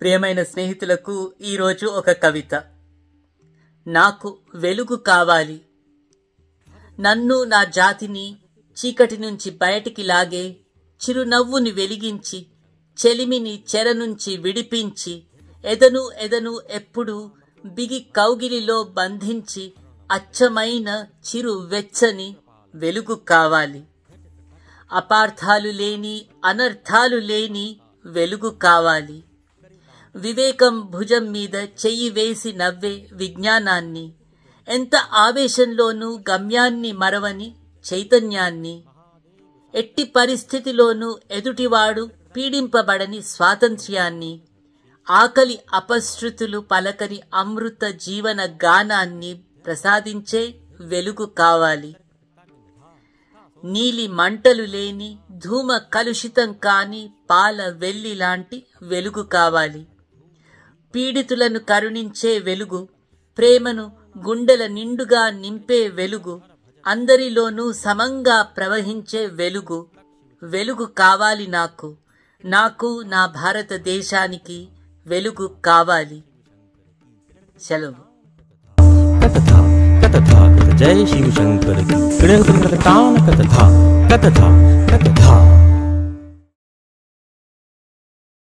ప్రియమైన స్నేహితులకు ఈరోజు ఒక కవిత నాకు వెలుగు కావాలి నన్ను నా జాతిని చీకటి నుంచి బయటికి లాగే చిరునవ్వుని వెలిగించి చెలిమిని చెర నుంచి విడిపించి ఎదను ఎదను ఎప్పుడు బిగి కౌగిలిలో బంధించి అచ్చమైన చిరు వెచ్చని వెలుగు కావాలి అపార్థాలు లేని అనర్థాలు లేని వెలుగు కావాలి వివేకం భుజం మీద చెయ్యి వేసి నవ్వే విజ్ఞానాన్ని ఎంత ఆవేశంలోనూ గమ్యాన్ని మరవని చైతన్యాన్ని ఎట్టి పరిస్థితిలోనూ ఎదుటివాడు పీడింపబడని స్వాతంత్ర్యాన్ని ఆకలి అపశృతులు పలకని అమృత జీవన గానాన్ని ప్రసాదించే వెలుగు కావాలి నీలి మంటలు లేని ధూమ కలుషితం కాని పాల వెల్లి లాంటి వెలుగు కావాలి పీడితులను కరుణించే వెలుగు ప్రేమను గుండెల నిండుగా నింపే వెలుగు అందరిలోనూ సమంగా ప్రవహించే వెలుగు వెలుగు కావాలి నాకు నాకు నా భారతదేశానికి వెలుగు కావాలి సెలవు జయ శివ శంకర కథ కథ